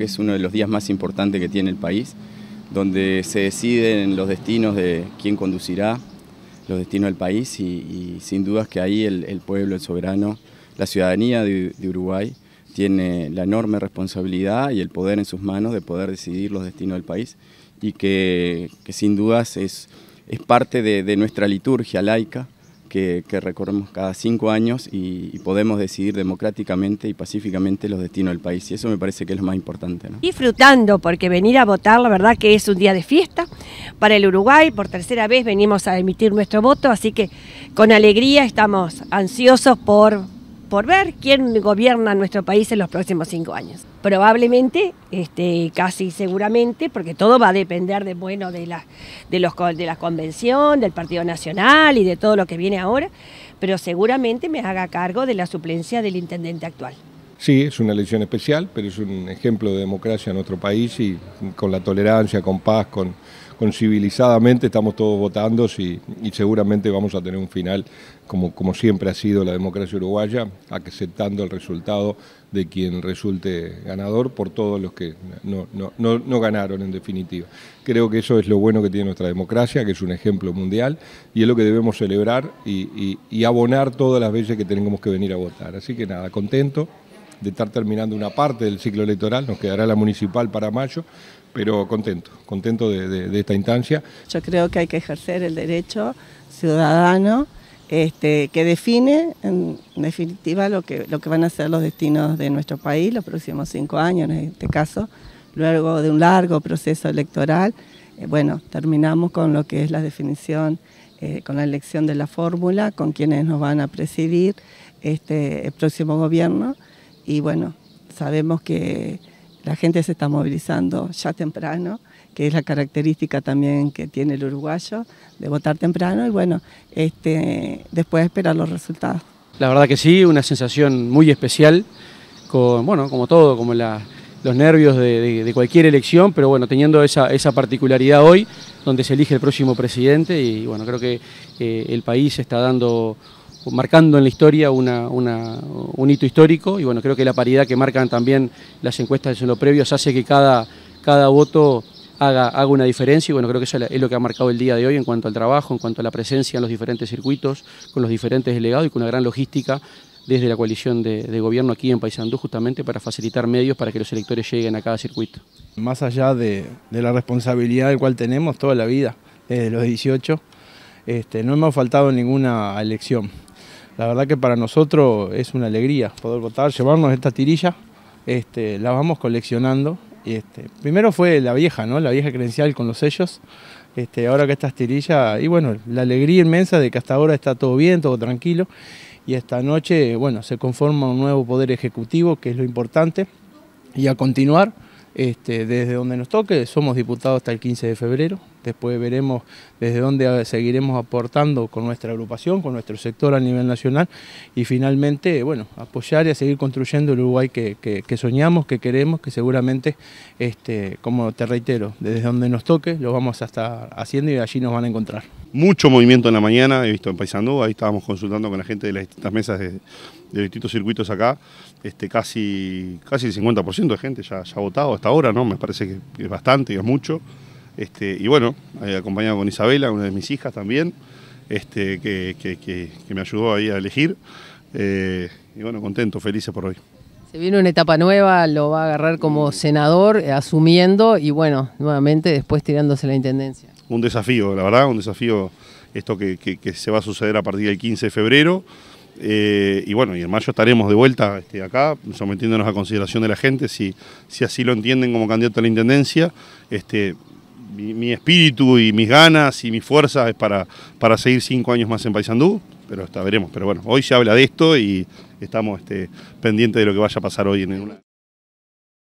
que es uno de los días más importantes que tiene el país, donde se deciden los destinos de quién conducirá los destinos del país y, sin dudas que ahí el, pueblo, el soberano, la ciudadanía de, Uruguay tiene la enorme responsabilidad y el poder en sus manos de poder decidir los destinos del país y que, sin dudas es, es parte de nuestra liturgia laica que, recorremos cada cinco años y, podemos decidir democráticamente y pacíficamente los destinos del país. Y eso me parece que es lo más importante. Disfrutando, porque venir a votar, la verdad que es un día de fiesta para el Uruguay. Por tercera vez venimos a emitir nuestro voto, así que con alegría estamos ansiosos por por ver quién gobierna nuestro país en los próximos cinco años. Probablemente, este, casi seguramente, porque todo va a depender de, bueno, de, de, los, de la convención, del Partido Nacional y de todo lo que viene ahora, pero seguramente me haga cargo de la suplencia del intendente actual. Sí, es una elección especial, pero es un ejemplo de democracia en nuestro país y con la tolerancia, con paz, con, civilizadamente estamos todos votando y, seguramente vamos a tener un final como, como siempre ha sido la democracia uruguaya, aceptando el resultado de quien resulte ganador por todos los que no, ganaron en definitiva. Creo que eso es lo bueno que tiene nuestra democracia, que es un ejemplo mundial y es lo que debemos celebrar y, y abonar todas las veces que tenemos que venir a votar. Así que nada, contento de estar terminando una parte del ciclo electoral, nos quedará la municipal para mayo, pero contento, contento de, esta instancia. Yo creo que hay que ejercer el derecho ciudadano este, que define en definitiva lo que, lo que van a ser los destinos de nuestro país los próximos cinco años, en este caso, luego de un largo proceso electoral. Eh, bueno, terminamos con lo que es la definición, eh, con la elección de la fórmula, con quienes nos van a presidir este, el próximo gobierno y bueno, sabemos que la gente se está movilizando ya temprano, que es la característica también que tiene el uruguayo, de votar temprano y bueno, este, después esperar los resultados. La verdad que sí, una sensación muy especial, con, bueno, como todo, como los nervios de, cualquier elección, pero bueno, teniendo esa, esa, particularidad hoy, donde se elige el próximo presidente y bueno, creo que eh, el país está dando marcando en la historia un hito histórico y bueno, creo que la paridad que marcan también las encuestas en los previos hace que cada, voto haga, una diferencia y bueno, creo que eso es lo que ha marcado el día de hoy en cuanto al trabajo, en cuanto a la presencia en los diferentes circuitos, con los diferentes delegados y con una gran logística desde la coalición de, gobierno aquí en Paisandú, justamente para facilitar medios para que los electores lleguen a cada circuito. Más allá de, la responsabilidad del cual tenemos toda la vida, desde los 18, este, no hemos faltado ninguna elección. La verdad que para nosotros es una alegría poder votar, llevarnos esta tirilla, este, la vamos coleccionando. Este, primero fue la vieja, ¿no? La vieja credencial con los sellos. Este, ahora que estas tirillas, y bueno, la alegría inmensa de que hasta ahora está todo bien, todo tranquilo. Y esta noche, bueno, se conforma un nuevo poder ejecutivo, que es lo importante. Y a continuar, este, desde donde nos toque, somos diputados hasta el 15 de febrero, Después veremos desde dónde seguiremos aportando con nuestra agrupación, con nuestro sector a nivel nacional y finalmente, bueno, apoyar y seguir construyendo el Uruguay que, soñamos, que queremos, que seguramente, este, como te reitero, desde donde nos toque lo vamos a estar haciendo y allí nos van a encontrar. Mucho movimiento en la mañana, he visto en Paysandú, ahí estábamos consultando con la gente de las distintas mesas de, distintos circuitos acá, este, casi, casi el 50% de gente ya, ya ha votado hasta ahora, ¿no? Me parece que es bastante, es mucho. Este, y bueno, eh, acompañado con Isabela, una de mis hijas también, este, que, me ayudó ahí a elegir. Eh, y bueno, contento, feliz por hoy. Se viene una etapa nueva, lo va a agarrar como senador, eh, asumiendo y bueno, nuevamente después tirándose la intendencia. Un desafío, la verdad, un desafío esto que, se va a suceder a partir del 15 de febrero. y bueno, y en mayo estaremos de vuelta este, acá, sometiéndonos a consideración de la gente, si, si así lo entienden como candidato a la intendencia. Este, mi, espíritu y mis ganas y mis fuerzas es para, para seguir cinco años más en Paysandú, pero hasta veremos. Pero bueno, hoy se habla de esto y estamos este, pendientes de lo que vaya a pasar hoy en el...